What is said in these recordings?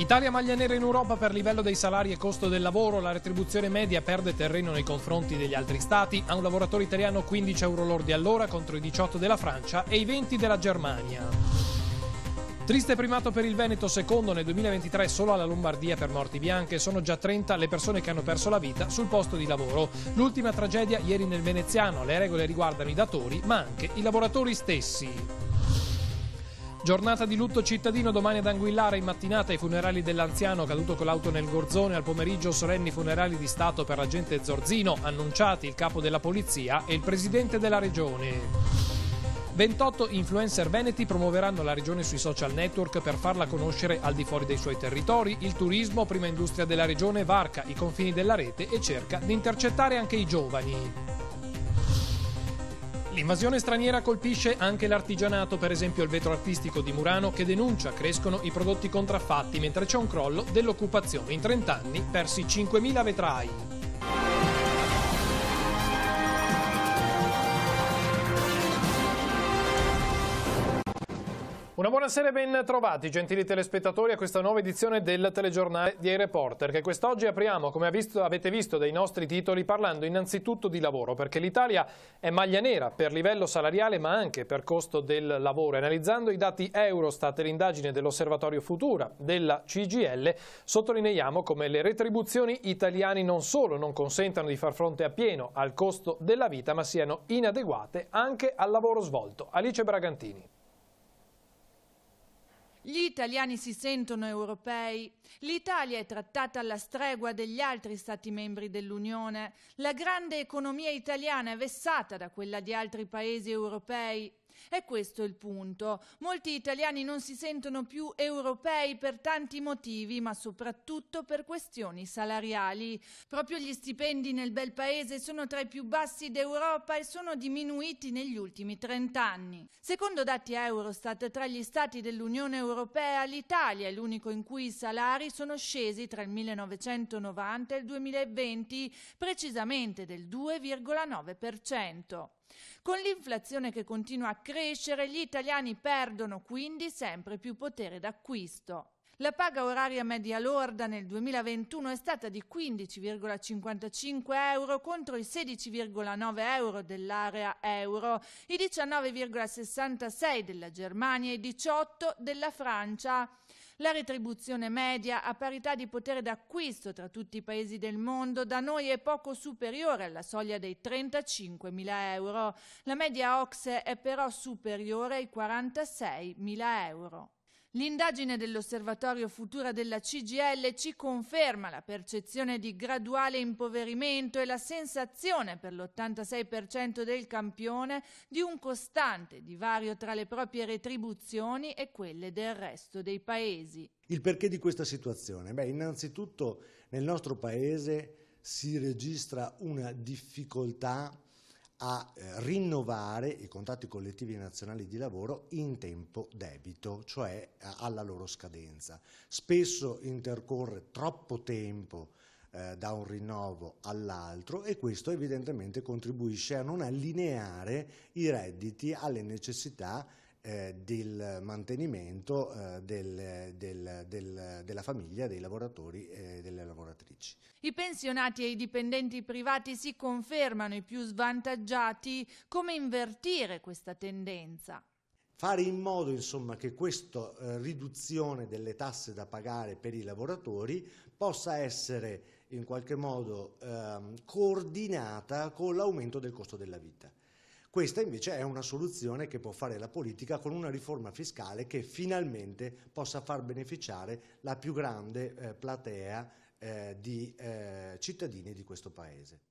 Italia maglia nera in Europa per livello dei salari e costo del lavoro, la retribuzione media perde terreno nei confronti degli altri stati, a un lavoratore italiano 15 euro lordi all'ora contro i 18 della Francia e i 20 della Germania. Triste primato per il Veneto, secondo nel 2023 solo alla Lombardia per morti bianche, sono già 30 le persone che hanno perso la vita sul posto di lavoro. L'ultima tragedia ieri nel veneziano, le regole riguardano i datori ma anche i lavoratori stessi. Giornata di lutto cittadino domani ad Anguillara in mattinata i funerali dell'anziano caduto con l'auto nel Gorzone, al pomeriggio solenni funerali di Stato per l'agente Zorzino, annunciati il capo della polizia e il presidente della regione. 28 influencer veneti promuoveranno la regione sui social network per farla conoscere al di fuori dei suoi territori. Il turismo, prima industria della regione, varca i confini della rete e cerca di intercettare anche i giovani. L'invasione straniera colpisce anche l'artigianato, per esempio il vetro artistico di Murano che denuncia crescono i prodotti contraffatti mentre c'è un crollo dell'occupazione. In 30 anni persi 5.000 vetrai. Una buona e ben trovati, gentili telespettatori, a questa nuova edizione del telegiornale di Reporter, che quest'oggi apriamo, come avete visto dai nostri titoli, parlando innanzitutto di lavoro, perché l'Italia è maglia nera per livello salariale ma anche per costo del lavoro. Analizzando i dati Eurostat e l'indagine dell'Osservatorio Futura della CGL, sottolineiamo come le retribuzioni italiane non solo non consentano di far fronte a pieno al costo della vita, ma siano inadeguate anche al lavoro svolto. Alice Bragantini. Gli italiani si sentono europei, l'Italia è trattata alla stregua degli altri Stati membri dell'Unione, la grande economia italiana è vessata da quella di altri paesi europei, e questo è il punto. Molti italiani non si sentono più europei per tanti motivi, ma soprattutto per questioni salariali. Proprio gli stipendi nel bel paese sono tra i più bassi d'Europa e sono diminuiti negli ultimi 30 anni. Secondo dati Eurostat, tra gli stati dell'Unione Europea l'Italia è l'unico in cui i salari sono scesi tra il 1990 e il 2020, precisamente del 2,9%. Con l'inflazione che continua a crescere, gli italiani perdono quindi sempre più potere d'acquisto. La paga oraria media lorda nel 2021 è stata di 15,55 euro contro i 16,9 euro dell'area euro, i 19,66 della Germania e i 18 della Francia. La retribuzione media a parità di potere d'acquisto tra tutti i paesi del mondo da noi è poco superiore alla soglia dei 35.000 euro. La media OXE è però superiore ai 46.000 euro. L'indagine dell'Osservatorio Futura della CGL ci conferma la percezione di graduale impoverimento e la sensazione per l'86% del campione di un costante divario tra le proprie retribuzioni e quelle del resto dei paesi. Il perché di questa situazione? Beh, innanzitutto nel nostro paese si registra una difficoltà a eh, rinnovare i contratti collettivi nazionali di lavoro in tempo debito, cioè eh, alla loro scadenza. Spesso intercorre troppo tempo eh, da un rinnovo all'altro e questo evidentemente contribuisce a non allineare i redditi alle necessità eh, del mantenimento eh, del, del, del, della famiglia, dei lavoratori e delle lavoratrici. I pensionati e i dipendenti privati si confermano i più svantaggiati. Come invertire questa tendenza? Fare in modo insomma, che questa eh, riduzione delle tasse da pagare per i lavoratori possa essere in qualche modo ehm, coordinata con l'aumento del costo della vita. Questa invece è una soluzione che può fare la politica con una riforma fiscale che finalmente possa far beneficiare la più grande eh, platea eh, di eh, cittadini di questo Paese.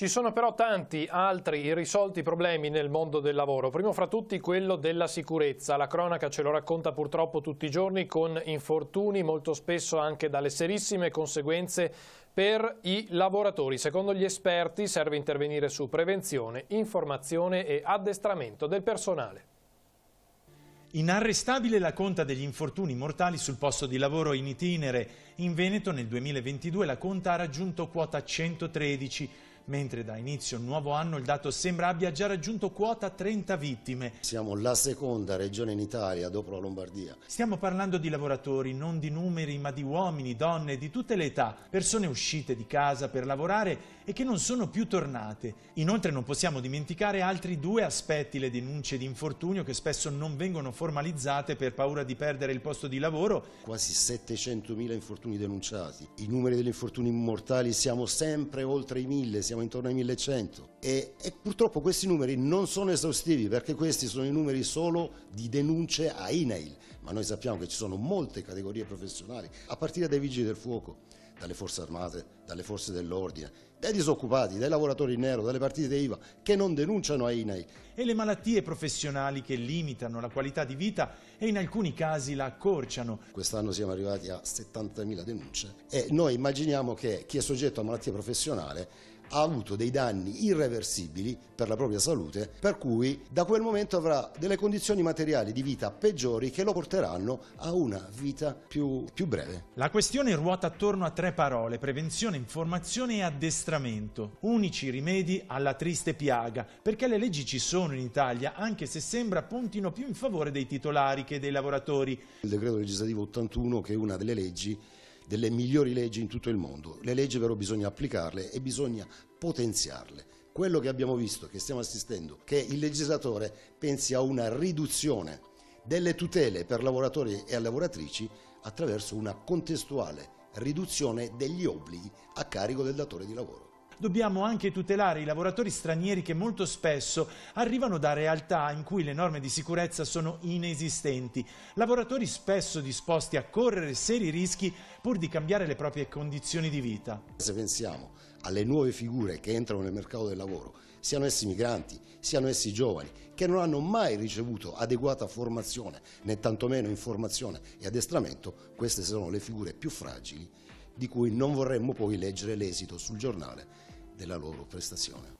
Ci sono però tanti altri irrisolti problemi nel mondo del lavoro, primo fra tutti quello della sicurezza. La cronaca ce lo racconta purtroppo tutti i giorni con infortuni, molto spesso anche dalle serissime conseguenze per i lavoratori. Secondo gli esperti serve intervenire su prevenzione, informazione e addestramento del personale. Inarrestabile la conta degli infortuni mortali sul posto di lavoro in itinere. In Veneto nel 2022 la conta ha raggiunto quota 113 mentre da inizio nuovo anno il dato sembra abbia già raggiunto quota 30 vittime. Siamo la seconda regione in Italia dopo la Lombardia. Stiamo parlando di lavoratori, non di numeri, ma di uomini, donne, di tutte le età, persone uscite di casa per lavorare e che non sono più tornate. Inoltre non possiamo dimenticare altri due aspetti, le denunce di infortunio che spesso non vengono formalizzate per paura di perdere il posto di lavoro. Quasi 700.000 infortuni denunciati. I numeri degli infortuni mortali siamo sempre oltre i 1000, siamo intorno ai 1100 e, e, purtroppo questi numeri non sono esaustivi perché questi sono i numeri solo di denunce a INAIL, ma noi sappiamo che ci sono molte categorie professionali, a partire dai vigili del fuoco, dalle forze armate, dalle forze dell'ordine, dai disoccupati, dai lavoratori in nero, dalle partite IVA che non denunciano a INAI. E le malattie professionali che limitano la qualità di vita e in alcuni casi la accorciano. Quest'anno siamo arrivati a 70.000 denunce e noi immaginiamo che chi è soggetto a malattia professionale ha avuto dei danni irreversibili per la propria salute, per cui da quel momento avrà delle condizioni materiali di vita peggiori che lo porteranno a una vita più, più breve. La questione ruota attorno a tre parole, prevenzione, informazione e addestramento, unici rimedi alla triste piaga, perché le leggi ci sono in Italia, anche se sembra puntino più in favore dei titolari che dei lavoratori. Il decreto legislativo 81, che è una delle leggi, delle migliori leggi in tutto il mondo. Le leggi però bisogna applicarle e bisogna potenziarle. Quello che abbiamo visto, che stiamo assistendo, che il legislatore pensi a una riduzione delle tutele per lavoratori e lavoratrici attraverso una contestuale riduzione degli obblighi a carico del datore di lavoro dobbiamo anche tutelare i lavoratori stranieri che molto spesso arrivano da realtà in cui le norme di sicurezza sono inesistenti, lavoratori spesso disposti a correre seri rischi pur di cambiare le proprie condizioni di vita. Se pensiamo alle nuove figure che entrano nel mercato del lavoro, siano essi migranti, siano essi giovani, che non hanno mai ricevuto adeguata formazione, né tantomeno informazione e addestramento, queste sono le figure più fragili di cui non vorremmo poi leggere l'esito sul giornale della loro prestazione.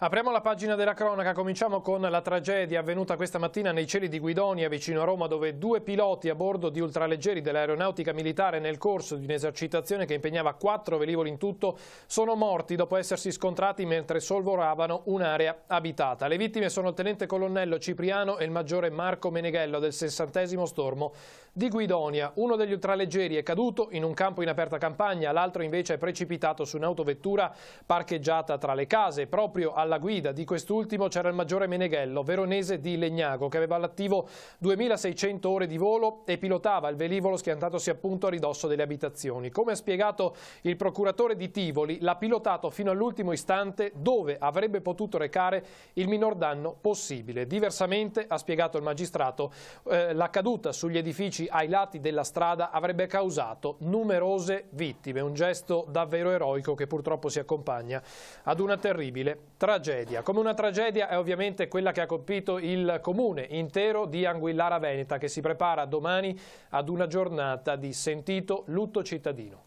Apriamo la pagina della cronaca, cominciamo con la tragedia avvenuta questa mattina nei cieli di Guidonia, vicino a Roma, dove due piloti a bordo di ultraleggeri dell'aeronautica militare nel corso di un'esercitazione che impegnava quattro velivoli in tutto sono morti dopo essersi scontrati mentre solvoravano un'area abitata. Le vittime sono il tenente colonnello Cipriano e il maggiore Marco Meneghello del 60 stormo di Guidonia, uno degli ultraleggeri è caduto in un campo in aperta campagna, l'altro invece è precipitato su un'autovettura parcheggiata tra le case. Proprio alla guida di quest'ultimo c'era il maggiore Meneghello, veronese di Legnago, che aveva all'attivo 2600 ore di volo e pilotava il velivolo schiantatosi appunto a ridosso delle abitazioni. Come ha spiegato il procuratore di Tivoli, l'ha pilotato fino all'ultimo istante dove avrebbe potuto recare il minor danno possibile. Diversamente, ha spiegato il magistrato, eh, la caduta sugli edifici ai lati della strada avrebbe causato numerose vittime, un gesto davvero eroico che purtroppo si accompagna ad una terribile tragedia. Come una tragedia è ovviamente quella che ha colpito il comune intero di Anguillara Veneta che si prepara domani ad una giornata di sentito lutto cittadino.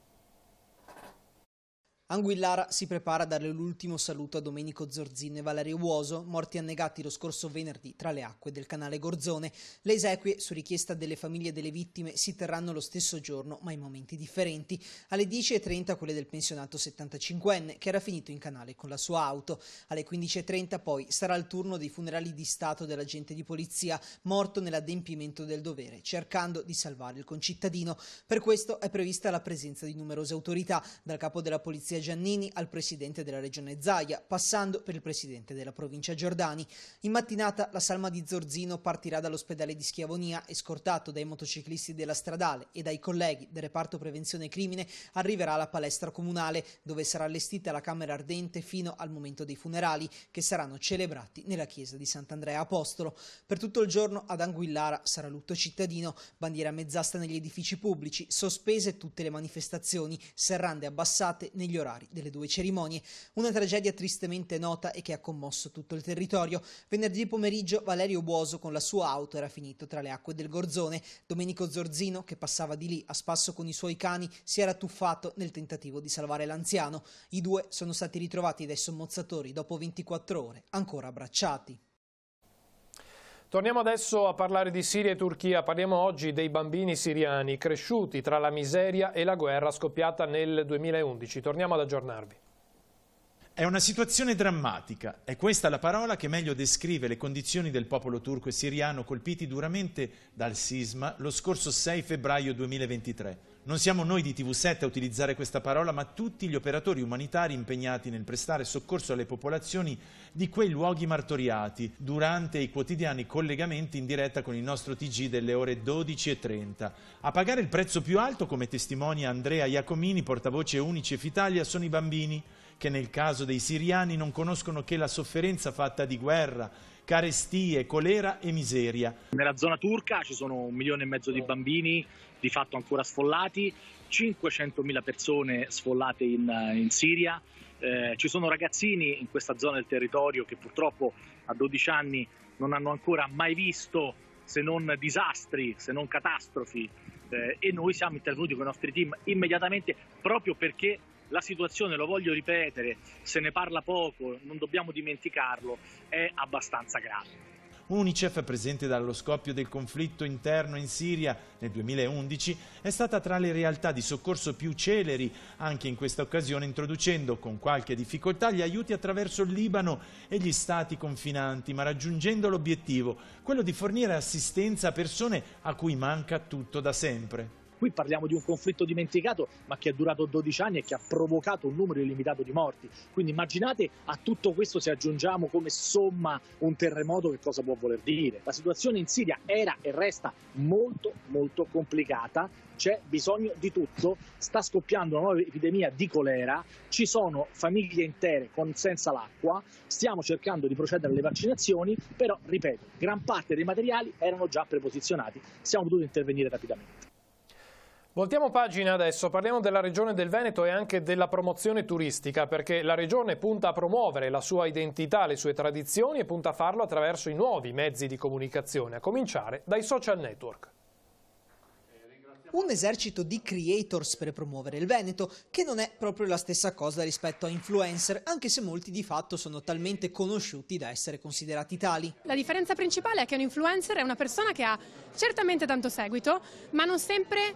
Anguillara si prepara a dare l'ultimo saluto a Domenico Zorzino e Valerio Uoso, morti annegati lo scorso venerdì tra le acque del canale Gorzone. Le esequie, su richiesta delle famiglie delle vittime, si terranno lo stesso giorno, ma in momenti differenti. Alle 10.30 quelle del pensionato 75enne, che era finito in canale con la sua auto. Alle 15.30 poi sarà il turno dei funerali di Stato dell'agente di polizia, morto nell'adempimento del dovere, cercando di salvare il concittadino. Per questo è prevista la presenza di numerose autorità, dal capo della polizia provincia Giannini al presidente della regione Zaia, passando per il presidente della provincia Giordani. In mattinata la salma di Zorzino partirà dall'ospedale di Schiavonia e scortato dai motociclisti della stradale e dai colleghi del reparto prevenzione crimine arriverà alla palestra comunale dove sarà allestita la camera ardente fino al momento dei funerali che saranno celebrati nella chiesa di Sant'Andrea Apostolo. Per tutto il giorno ad Anguillara sarà lutto cittadino, bandiera mezzasta negli edifici pubblici, sospese tutte le manifestazioni, serrande abbassate negli orari orari delle due cerimonie. Una tragedia tristemente nota e che ha commosso tutto il territorio. Venerdì pomeriggio Valerio Buoso con la sua auto era finito tra le acque del Gorzone. Domenico Zorzino, che passava di lì a spasso con i suoi cani, si era tuffato nel tentativo di salvare l'anziano. I due sono stati ritrovati dai sommozzatori dopo 24 ore, ancora abbracciati. Torniamo adesso a parlare di Siria e Turchia. Parliamo oggi dei bambini siriani cresciuti tra la miseria e la guerra scoppiata nel 2011. Torniamo ad aggiornarvi. È una situazione drammatica, è questa la parola che meglio descrive le condizioni del popolo turco e siriano colpiti duramente dal sisma lo scorso 6 febbraio 2023. Non siamo noi di TV7 a utilizzare questa parola, ma tutti gli operatori umanitari impegnati nel prestare soccorso alle popolazioni di quei luoghi martoriati durante i quotidiani collegamenti in diretta con il nostro TG delle ore 12.30. A pagare il prezzo più alto, come testimonia Andrea Iacomini, portavoce Unicef Italia, sono i bambini che nel caso dei siriani non conoscono che la sofferenza fatta di guerra, carestie, colera e miseria. Nella zona turca ci sono un milione e mezzo di bambini di fatto ancora sfollati, 500.000 persone sfollate in, eh, in Siria, eh, ci sono ragazzini in questa zona del territorio che purtroppo a 12 anni non hanno ancora mai visto se non disastri, se non catastrofi eh, e noi siamo intervenuti con i nostri team immediatamente proprio perché la situazione, lo voglio ripetere, se ne parla poco, non dobbiamo dimenticarlo, è abbastanza grave. Unicef, presente dallo scoppio del conflitto interno in Siria nel 2011, è stata tra le realtà di soccorso più celeri, anche in questa occasione introducendo con qualche difficoltà gli aiuti attraverso il Libano e gli stati confinanti, ma raggiungendo l'obiettivo, quello di fornire assistenza a persone a cui manca tutto da sempre. Qui parliamo di un conflitto dimenticato, ma che è durato 12 anni e che ha provocato un numero illimitato di morti. Quindi immaginate a tutto questo se aggiungiamo come somma un terremoto che cosa può voler dire. La situazione in Siria era e resta molto molto complicata, c'è bisogno di tutto, sta scoppiando una nuova epidemia di colera, ci sono famiglie intere con, senza l'acqua, stiamo cercando di procedere alle vaccinazioni, però ripeto, gran parte dei materiali erano già preposizionati, siamo potuti intervenire rapidamente. Voltiamo pagina adesso, parliamo della regione del Veneto e anche della promozione turistica perché la regione punta a promuovere la sua identità, le sue tradizioni e punta a farlo attraverso i nuovi mezzi di comunicazione, a cominciare dai social network un esercito di creators per promuovere il Veneto, che non è proprio la stessa cosa rispetto a influencer, anche se molti di fatto sono talmente conosciuti da essere considerati tali. La differenza principale è che un influencer è una persona che ha certamente tanto seguito, ma non sempre eh,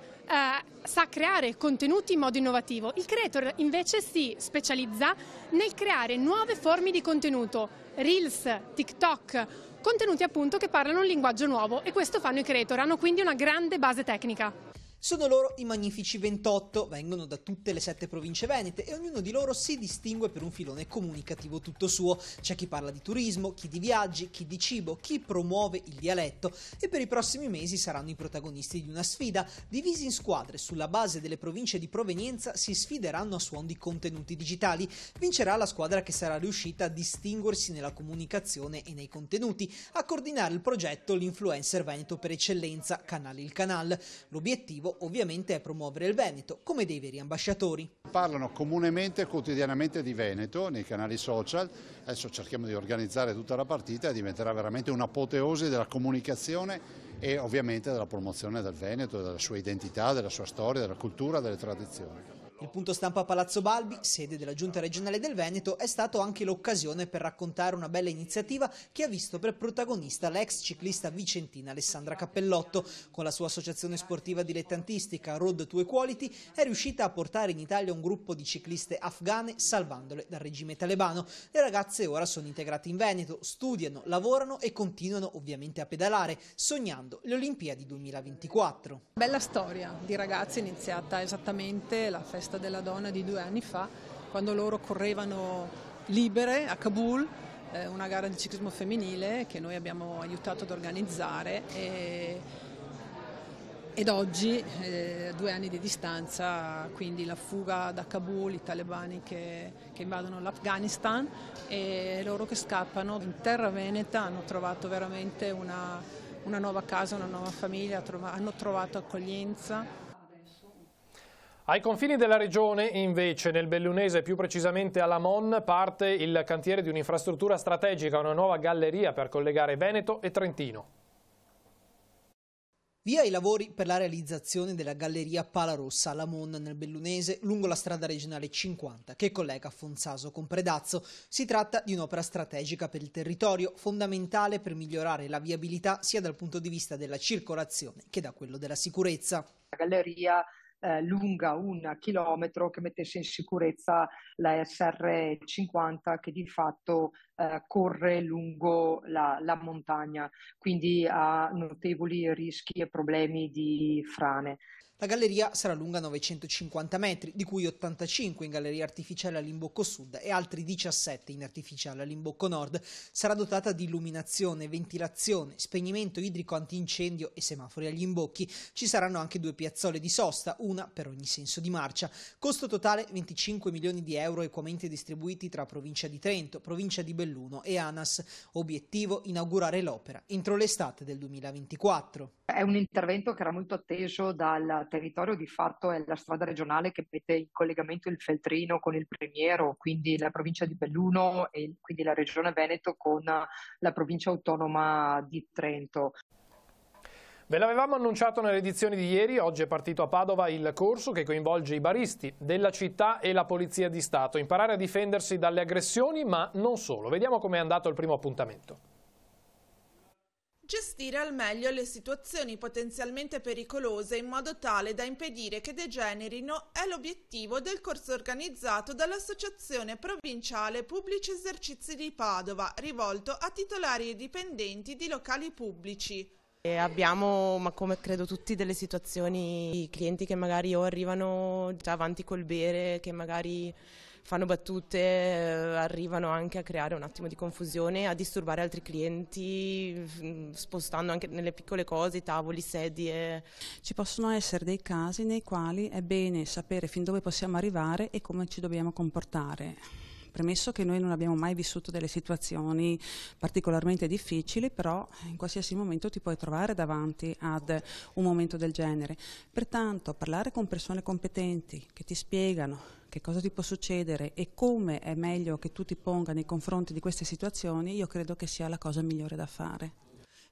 sa creare contenuti in modo innovativo. Il creator invece si specializza nel creare nuove forme di contenuto, reels, TikTok, contenuti appunto che parlano un linguaggio nuovo e questo fanno i creator, hanno quindi una grande base tecnica. Sono loro i Magnifici 28, vengono da tutte le sette province venete e ognuno di loro si distingue per un filone comunicativo tutto suo. C'è chi parla di turismo, chi di viaggi, chi di cibo, chi promuove il dialetto e per i prossimi mesi saranno i protagonisti di una sfida. Divisi in squadre sulla base delle province di provenienza si sfideranno a suon di contenuti digitali. Vincerà la squadra che sarà riuscita a distinguersi nella comunicazione e nei contenuti, a coordinare il progetto l'influencer veneto per eccellenza, Canale il Canal. L'obiettivo ovviamente è promuovere il Veneto come dei veri ambasciatori. Parlano comunemente e quotidianamente di Veneto nei canali social, adesso cerchiamo di organizzare tutta la partita e diventerà veramente un'apoteosi della comunicazione e ovviamente della promozione del Veneto, della sua identità, della sua storia, della cultura, delle tradizioni. Il punto stampa a Palazzo Balbi, sede della Giunta regionale del Veneto, è stato anche l'occasione per raccontare una bella iniziativa che ha visto per protagonista l'ex ciclista vicentina Alessandra Cappellotto. Con la sua associazione sportiva dilettantistica Road to Equality è riuscita a portare in Italia un gruppo di cicliste afghane salvandole dal regime talebano. Le ragazze ora sono integrate in Veneto, studiano, lavorano e continuano ovviamente a pedalare, sognando le Olimpiadi 2024. Bella storia di ragazze iniziata esattamente la festa protesta della donna di due anni fa, quando loro correvano libere a Kabul eh, una gara di ciclismo femminile che noi abbiamo aiutato ad organizzare e, ed oggi, a eh, due anni di distanza, quindi la fuga da Kabul, i talebani che, che invadono l'Afghanistan e loro che scappano in terra veneta hanno trovato veramente una, una nuova casa, una nuova famiglia, hanno trovato accoglienza ai confini della regione, invece, nel Bellunese, più precisamente a Mon, parte il cantiere di un'infrastruttura strategica, una nuova galleria per collegare Veneto e Trentino. Via i lavori per la realizzazione della galleria Pala Rossa a Mon nel Bellunese lungo la strada regionale 50 che collega Fonsaso con Predazzo. Si tratta di un'opera strategica per il territorio, fondamentale per migliorare la viabilità sia dal punto di vista della circolazione che da quello della sicurezza. La galleria eh, lunga un chilometro che mettesse in sicurezza la SR50 che di fatto eh, corre lungo la, la, montagna, quindi ha notevoli rischi e problemi di frane. La galleria sarà lunga 950 metri, di cui 85 in galleria artificiale all'imbocco sud e altri 17 in artificiale all'imbocco nord. Sarà dotata di illuminazione, ventilazione, spegnimento idrico antincendio e semafori agli imbocchi. Ci saranno anche due piazzole di sosta, una per ogni senso di marcia. Costo totale 25 milioni di euro equamente distribuiti tra provincia di Trento, provincia di Belluno e ANAS. Obiettivo inaugurare l'opera entro l'estate del 2024. È un intervento che era molto atteso dal territorio di fatto è la strada regionale che mette in collegamento il Feltrino con il Premiero, quindi la provincia di Belluno e quindi la regione Veneto con la provincia autonoma di Trento. Ve l'avevamo annunciato nelle edizioni di ieri, oggi è partito a Padova il corso che coinvolge i baristi della città e la Polizia di Stato. Imparare a difendersi dalle aggressioni, ma non solo. Vediamo com'è andato il primo appuntamento. Gestire al meglio le situazioni potenzialmente pericolose in modo tale da impedire che degenerino è l'obiettivo del corso organizzato dall'Associazione Provinciale Pubblici Esercizi di Padova, rivolto a titolari e dipendenti di locali pubblici. E abbiamo, ma come credo tutti, delle situazioni, i clienti che magari o arrivano avanti col bere, che magari fanno battute, eh, arrivano anche a creare un attimo di confusione, a disturbare altri clienti, mm, spostando anche nelle piccole cose, tavoli, sedie. Ci possono essere dei casi nei quali è bene sapere fin dove possiamo arrivare e come ci dobbiamo comportare. Premesso che noi non abbiamo mai vissuto delle situazioni particolarmente difficili, però in qualsiasi momento ti puoi trovare davanti ad un momento del genere. Pertanto parlare con persone competenti che ti spiegano che cosa ti può succedere e come è meglio che tu ti ponga nei confronti di queste situazioni, io credo che sia la cosa migliore da fare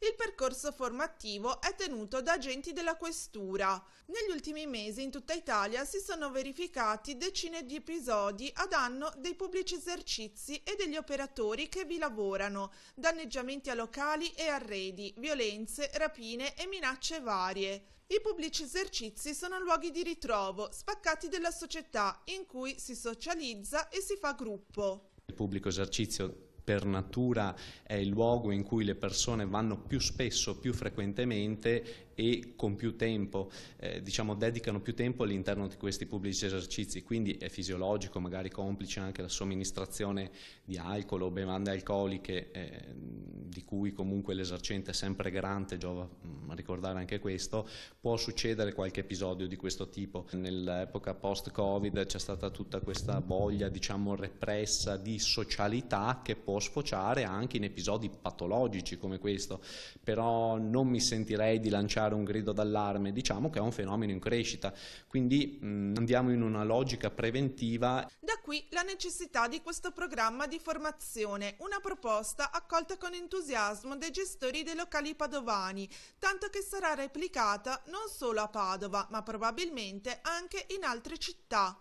il percorso formativo è tenuto da agenti della questura. Negli ultimi mesi in tutta Italia si sono verificati decine di episodi a danno dei pubblici esercizi e degli operatori che vi lavorano, danneggiamenti a locali e arredi, violenze, rapine e minacce varie. I pubblici esercizi sono luoghi di ritrovo, spaccati della società, in cui si socializza e si fa gruppo. Il pubblico esercizio per natura è il luogo in cui le persone vanno più spesso, più frequentemente e con più tempo, eh, diciamo dedicano più tempo all'interno di questi pubblici esercizi, quindi è fisiologico, magari complice anche la somministrazione di alcol o bevande alcoliche eh, di cui comunque l'esercente è sempre garante, giova mm, a ricordare anche questo, può succedere qualche episodio di questo tipo. Nell'epoca post-Covid c'è stata tutta questa voglia, diciamo, repressa di socialità che può sfociare anche in episodi patologici come questo, però non mi sentirei di lanciare lanciare un grido d'allarme, diciamo che è un fenomeno in crescita, quindi mh, mm, andiamo in una logica preventiva. Da qui la necessità di questo programma di formazione, una proposta accolta con entusiasmo dai gestori dei locali padovani, tanto che sarà replicata non solo a Padova, ma probabilmente anche in altre città.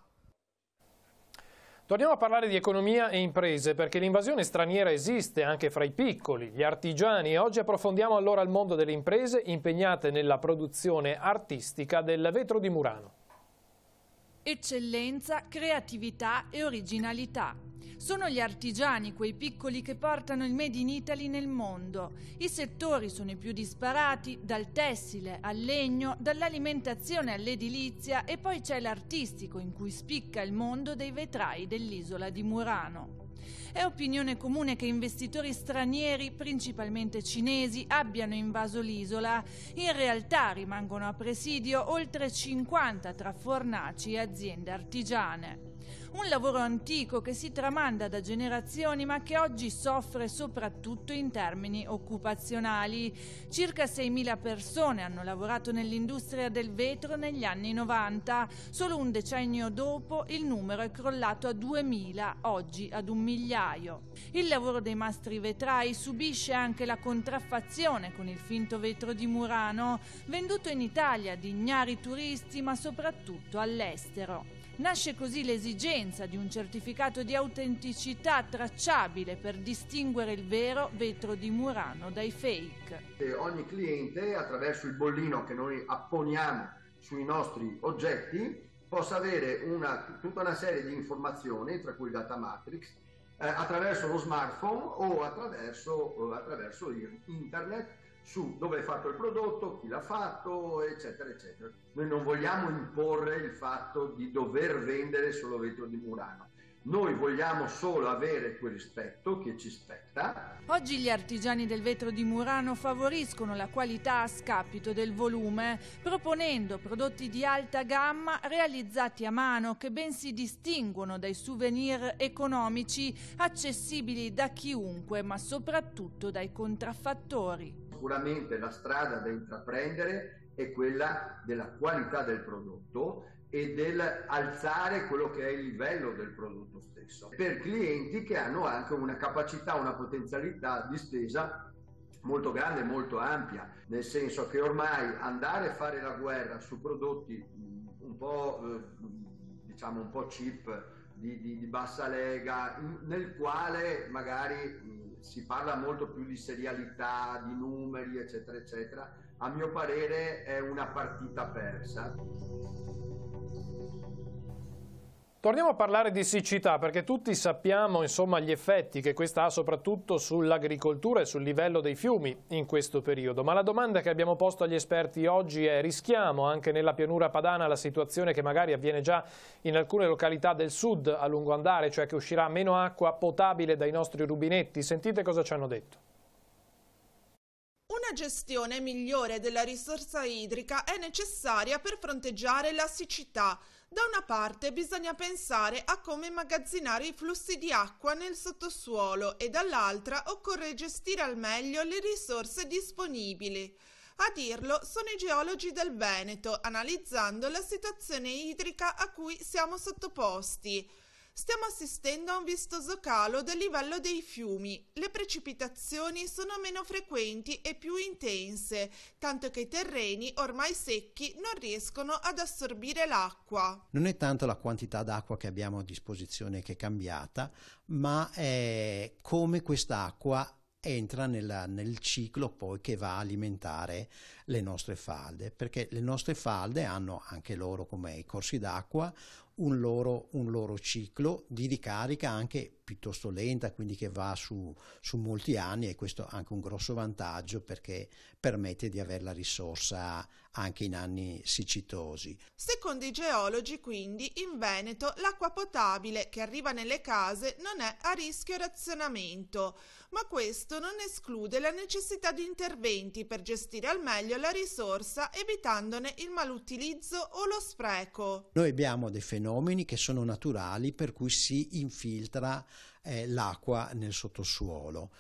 Torniamo a parlare di economia e imprese perché l'invasione straniera esiste anche fra i piccoli, gli artigiani e oggi approfondiamo allora il mondo delle imprese impegnate nella produzione artistica del vetro di Murano. Eccellenza, creatività e originalità. Sono gli artigiani, quei piccoli che portano il Made in Italy nel mondo. I settori sono i più disparati, dal tessile al legno, dall'alimentazione all'edilizia e poi c'è l'artistico in cui spicca il mondo dei vetrai dell'isola di Murano. È opinione comune che investitori stranieri, principalmente cinesi, abbiano invaso l'isola. In realtà rimangono a presidio oltre 50 tra fornaci e aziende artigiane un lavoro antico che si tramanda da generazioni ma che oggi soffre soprattutto in termini occupazionali. Circa 6.000 persone hanno lavorato nell'industria del vetro negli anni 90, solo un decennio dopo il numero è crollato a 2.000, oggi ad un migliaio. Il lavoro dei mastri vetrai subisce anche la contraffazione con il finto vetro di Murano, venduto in Italia di ignari turisti ma soprattutto all'estero. Nasce così l'esigenza di un certificato di autenticità tracciabile per distinguere il vero vetro di Murano dai fake. E ogni cliente, attraverso il bollino che noi apponiamo sui nostri oggetti, possa avere una, tutta una serie di informazioni, tra cui data matrix, eh, attraverso lo smartphone o attraverso, o attraverso internet su dove è fatto il prodotto, chi l'ha fatto, eccetera, eccetera. Noi non vogliamo imporre il fatto di dover vendere solo vetro di Murano. Noi vogliamo solo avere quel rispetto che ci spetta. Oggi gli artigiani del vetro di Murano favoriscono la qualità a scapito del volume, proponendo prodotti di alta gamma realizzati a mano che ben si distinguono dai souvenir economici accessibili da chiunque, ma soprattutto dai contraffattori sicuramente la strada da intraprendere è quella della qualità del prodotto e del alzare quello che è il livello del prodotto stesso per clienti che hanno anche una capacità, una potenzialità di spesa molto grande, molto ampia, nel senso che ormai andare a fare la guerra su prodotti mm, un po' eh, diciamo un po' cheap di, di, di bassa lega, nel quale magari mm, si parla molto più di serialità, di numeri, eccetera, eccetera, a mio parere è una partita persa. Torniamo a parlare di siccità perché tutti sappiamo insomma, gli effetti che questa ha soprattutto sull'agricoltura e sul livello dei fiumi in questo periodo, ma la domanda che abbiamo posto agli esperti oggi è rischiamo anche nella pianura padana la situazione che magari avviene già in alcune località del sud a lungo andare, cioè che uscirà meno acqua potabile dai nostri rubinetti? Sentite cosa ci hanno detto. Una gestione migliore della risorsa idrica è necessaria per fronteggiare la siccità, da una parte bisogna pensare a come immagazzinare i flussi di acqua nel sottosuolo e dall'altra occorre gestire al meglio le risorse disponibili. A dirlo sono i geologi del Veneto, analizzando la situazione idrica a cui siamo sottoposti. Stiamo assistendo a un vistoso calo del livello dei fiumi. Le precipitazioni sono meno frequenti e più intense, tanto che i terreni ormai secchi non riescono ad assorbire l'acqua. Non è tanto la quantità d'acqua che abbiamo a disposizione che è cambiata, ma è come quest'acqua entra nella, nel ciclo poi che va a alimentare le nostre falde, perché le nostre falde hanno anche loro, come i corsi d'acqua, un loro, un loro ciclo di ricarica anche piuttosto lenta, quindi che va su, su molti anni e questo è anche un grosso vantaggio perché permette di avere la risorsa anche in anni siccitosi. Secondo i geologi, quindi, in Veneto l'acqua potabile che arriva nelle case non è a rischio razionamento, ma questo non esclude la necessità di interventi per gestire al meglio la risorsa evitandone il malutilizzo o lo spreco. Noi abbiamo dei fenomeni che sono naturali per cui si infiltra eh, l'acqua nel sottosuolo.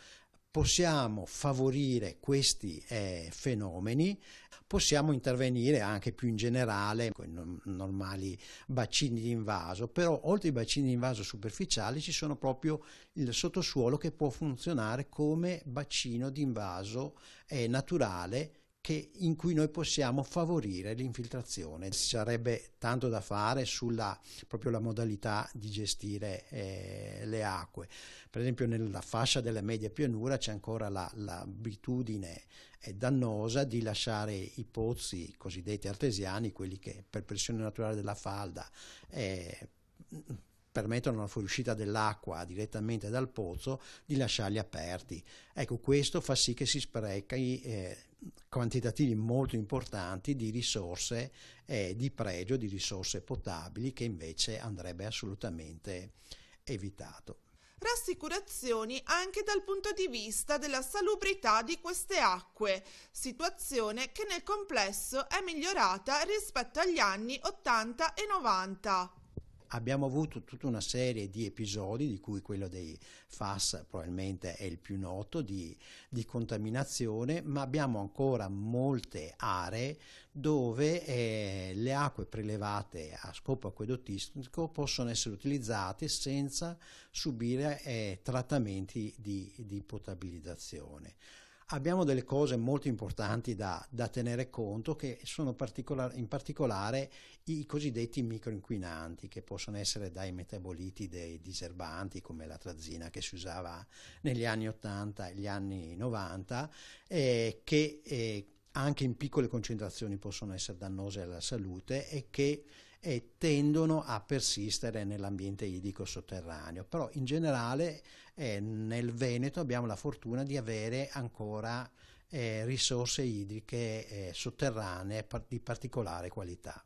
Possiamo favorire questi eh, fenomeni, possiamo intervenire anche più in generale con i normali bacini di invaso, però oltre ai bacini di invaso superficiali ci sono proprio il sottosuolo che può funzionare come bacino di invaso eh, naturale che, in cui noi possiamo favorire l'infiltrazione. Ci sarebbe tanto da fare sulla proprio la modalità di gestire eh, le acque. Per esempio nella fascia della media pianura c'è ancora l'abitudine la, eh, dannosa di lasciare i pozzi cosiddetti artesiani, quelli che per pressione naturale della falda eh, permettono la fuoriuscita dell'acqua direttamente dal pozzo, di lasciarli aperti. Ecco, questo fa sì che si sprechi eh, quantitativi molto importanti di risorse eh, di pregio, di risorse potabili che invece andrebbe assolutamente evitato. Rassicurazioni anche dal punto di vista della salubrità di queste acque, situazione che nel complesso è migliorata rispetto agli anni 80 e 90 abbiamo avuto tutta una serie di episodi, di cui quello dei FAS probabilmente è il più noto, di, di contaminazione, ma abbiamo ancora molte aree dove eh, le acque prelevate a scopo acquedottistico possono essere utilizzate senza subire eh, trattamenti di, di potabilizzazione abbiamo delle cose molto importanti da, da tenere conto che sono particolar, in particolare i cosiddetti microinquinanti che possono essere dai metaboliti dei diserbanti come la trazina che si usava negli anni 80 e gli anni 90 eh, che eh, anche in piccole concentrazioni possono essere dannose alla salute e che e tendono a persistere nell'ambiente idrico sotterraneo. Però in generale eh, nel Veneto abbiamo la fortuna di avere ancora eh, risorse idriche eh, sotterranee di particolare qualità.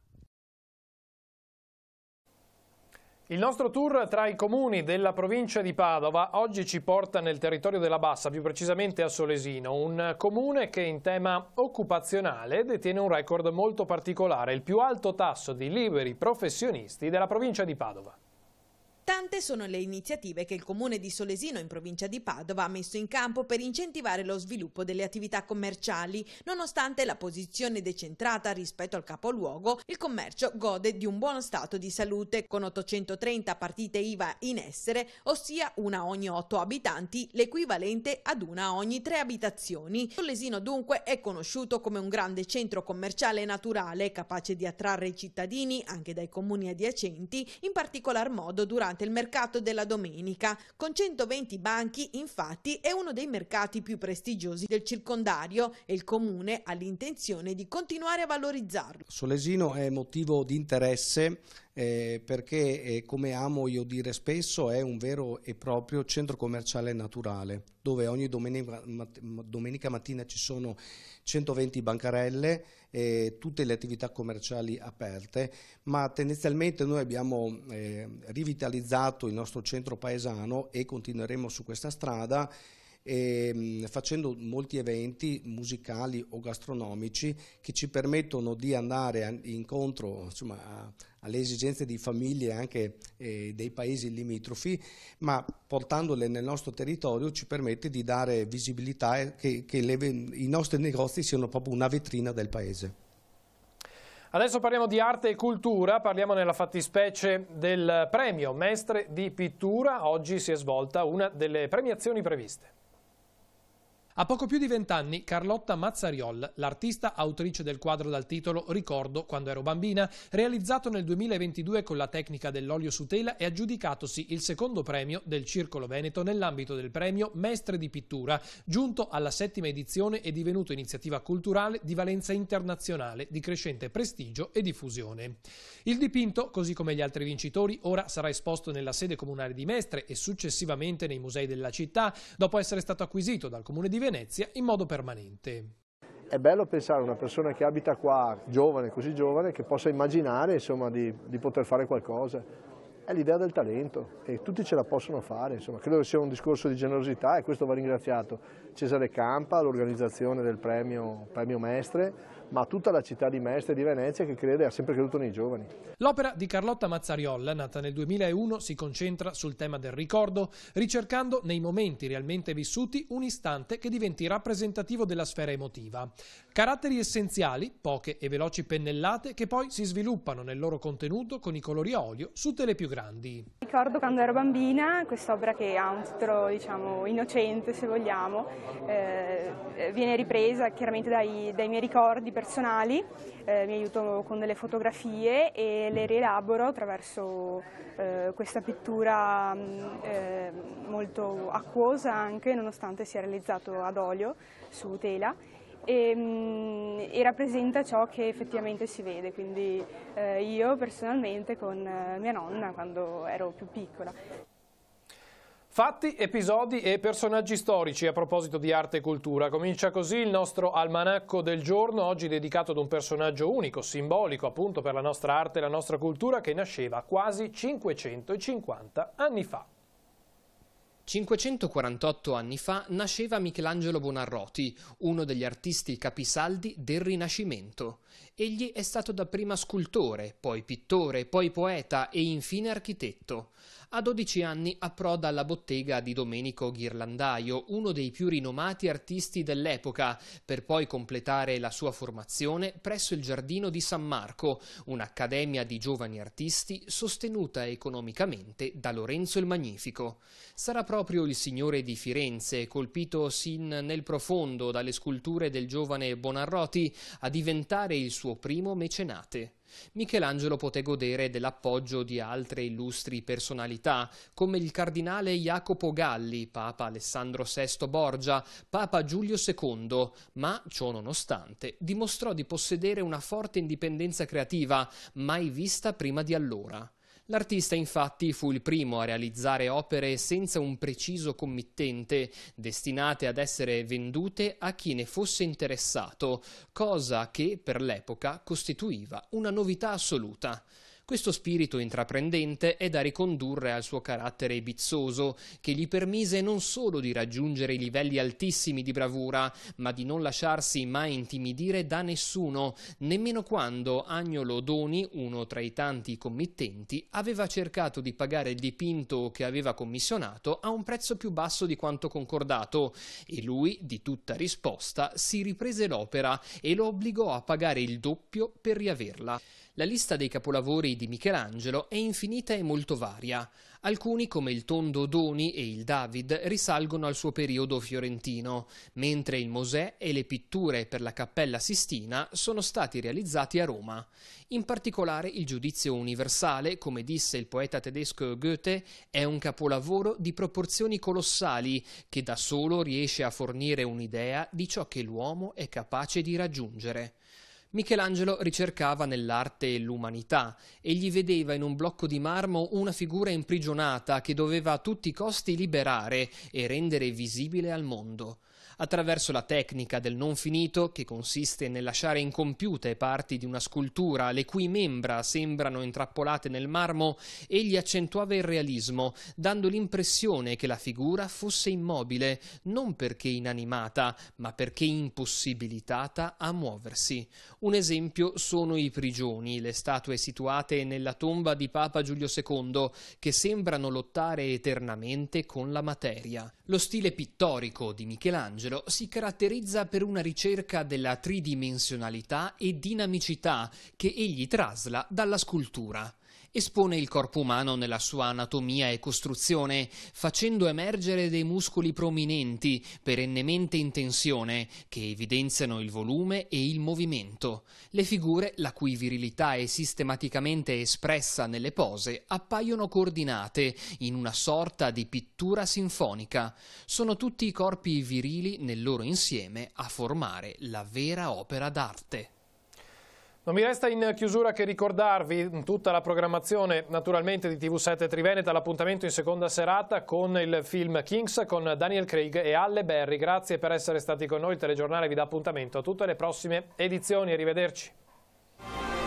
Il nostro tour tra i comuni della provincia di Padova oggi ci porta nel territorio della Bassa, più precisamente a Solesino, un comune che in tema occupazionale detiene un record molto particolare, il più alto tasso di liberi professionisti della provincia di Padova. Tante sono le iniziative che il comune di Solesino in provincia di Padova ha messo in campo per incentivare lo sviluppo delle attività commerciali. Nonostante la posizione decentrata rispetto al capoluogo, il commercio gode di un buon stato di salute, con 830 partite IVA in essere, ossia una ogni 8 abitanti, l'equivalente ad una ogni 3 abitazioni. Solesino dunque è conosciuto come un grande centro commerciale naturale, capace di attrarre i cittadini anche dai comuni adiacenti, in particolar modo durante durante il mercato della domenica. Con 120 banchi, infatti, è uno dei mercati più prestigiosi del circondario e il comune ha l'intenzione di continuare a valorizzarlo. Solesino è motivo di interesse eh, perché eh, come amo io dire spesso è un vero e proprio centro commerciale naturale dove ogni domenica, mat domenica mattina ci sono 120 bancarelle e eh, tutte le attività commerciali aperte, ma tendenzialmente noi abbiamo eh, rivitalizzato il nostro centro paesano e continueremo su questa strada e, ehm, facendo molti eventi musicali o gastronomici che ci permettono di andare incontro insomma, alle esigenze di famiglie anche eh, dei paesi limitrofi, ma portandole nel nostro territorio ci permette di dare visibilità e che, che le, i nostri negozi siano proprio una vetrina del paese. Adesso parliamo di arte e cultura, parliamo nella fattispecie del premio Mestre di Pittura. Oggi si è svolta una delle premiazioni previste. A poco più di vent'anni, Carlotta Mazzariol, l'artista autrice del quadro dal titolo Ricordo quando ero bambina, realizzato nel 2022 con la tecnica dell'olio su tela, è aggiudicatosi il secondo premio del Circolo Veneto nell'ambito del premio Mestre di Pittura, giunto alla settima edizione e divenuto iniziativa culturale di valenza internazionale, di crescente prestigio e diffusione. Il dipinto, così come gli altri vincitori, ora sarà esposto nella sede comunale di Mestre e successivamente nei musei della città, dopo essere stato acquisito dal comune di Veneto Venezia in modo permanente. È bello pensare a una persona che abita qua, giovane, così giovane, che possa immaginare insomma, di, di poter fare qualcosa. È l'idea del talento e tutti ce la possono fare. Insomma. Credo sia un discorso di generosità e questo va ringraziato Cesare Campa, l'organizzazione del premio, premio Mestre, ma tutta la città di Mestre e di Venezia che crede ha sempre creduto nei giovani. L'opera di Carlotta Mazzariolla, nata nel 2001, si concentra sul tema del ricordo, ricercando nei momenti realmente vissuti un istante che diventi rappresentativo della sfera emotiva. Caratteri essenziali, poche e veloci pennellate che poi si sviluppano nel loro contenuto con i colori a olio su tele più grandi. Ricordo quando ero bambina quest'opera che ha un titolo diciamo innocente se vogliamo, eh, viene ripresa chiaramente dai, dai miei ricordi per personali, eh, mi aiuto con delle fotografie e le rielaboro attraverso eh, questa pittura mm, eh, molto acquosa anche, nonostante sia realizzato ad olio su tela. E, mh, mm, e rappresenta ciò che effettivamente si vede, quindi eh, io personalmente con eh, mia nonna quando ero più piccola. Fatti, episodi e personaggi storici a proposito di arte e cultura. Comincia così il nostro almanacco del giorno, oggi dedicato ad un personaggio unico, simbolico appunto per la nostra arte e la nostra cultura, che nasceva quasi 550 anni fa. 548 anni fa nasceva Michelangelo Bonarroti, uno degli artisti capisaldi del Rinascimento. Egli è stato dapprima scultore, poi pittore, poi poeta e infine architetto. A 12 anni approda alla bottega di Domenico Ghirlandaio, uno dei più rinomati artisti dell'epoca, per poi completare la sua formazione presso il Giardino di San Marco, un'accademia di giovani artisti sostenuta economicamente da Lorenzo il Magnifico. Sarà proprio il signore di Firenze, colpito sin nel profondo dalle sculture del giovane Bonarroti, a diventare il suo primo mecenate. Michelangelo poté godere dell'appoggio di altre illustri personalità, come il cardinale Jacopo Galli, Papa Alessandro VI Borgia, Papa Giulio II, ma, ciò nonostante, dimostrò di possedere una forte indipendenza creativa, mai vista prima di allora. L'artista infatti fu il primo a realizzare opere senza un preciso committente, destinate ad essere vendute a chi ne fosse interessato, cosa che per l'epoca costituiva una novità assoluta. Questo spirito intraprendente è da ricondurre al suo carattere bizzoso, che gli permise non solo di raggiungere livelli altissimi di bravura, ma di non lasciarsi mai intimidire da nessuno, nemmeno quando Agnolo Doni, uno tra i tanti committenti, aveva cercato di pagare il dipinto che aveva commissionato a un prezzo più basso di quanto concordato e lui, di tutta risposta, si riprese l'opera e lo obbligò a pagare il doppio per riaverla. La lista dei capolavori di Michelangelo è infinita e molto varia. Alcuni, come il Tondo Doni e il David, risalgono al suo periodo fiorentino, mentre il Mosè e le pitture per la Cappella Sistina sono stati realizzati a Roma. In particolare il Giudizio Universale, come disse il poeta tedesco Goethe, è un capolavoro di proporzioni colossali che da solo riesce a fornire un'idea di ciò che l'uomo è capace di raggiungere. Michelangelo ricercava nell'arte l'umanità. e gli vedeva in un blocco di marmo una figura imprigionata che doveva a tutti i costi liberare e rendere visibile al mondo attraverso la tecnica del non finito, che consiste nel lasciare incompiute parti di una scultura le cui membra sembrano intrappolate nel marmo, egli accentuava il realismo, dando l'impressione che la figura fosse immobile, non perché inanimata, ma perché impossibilitata a muoversi. Un esempio sono i prigioni, le statue situate nella tomba di Papa Giulio II, che sembrano lottare eternamente con la materia. Lo stile pittorico di Michelangelo si caratterizza per una ricerca della tridimensionalità e dinamicità che egli trasla dalla scultura. Espone il corpo umano nella sua anatomia e costruzione, facendo emergere dei muscoli prominenti, perennemente in tensione, che evidenziano il volume e il movimento. Le figure, la cui virilità è sistematicamente espressa nelle pose, appaiono coordinate in una sorta di pittura sinfonica. Sono tutti i corpi virili nel loro insieme a formare la vera opera d'arte. Non mi resta in chiusura che ricordarvi tutta la programmazione naturalmente di TV7 Triveneta, l'appuntamento in seconda serata con il film Kings con Daniel Craig e Alle Berry. Grazie per essere stati con noi, il telegiornale vi dà appuntamento a tutte le prossime edizioni, arrivederci.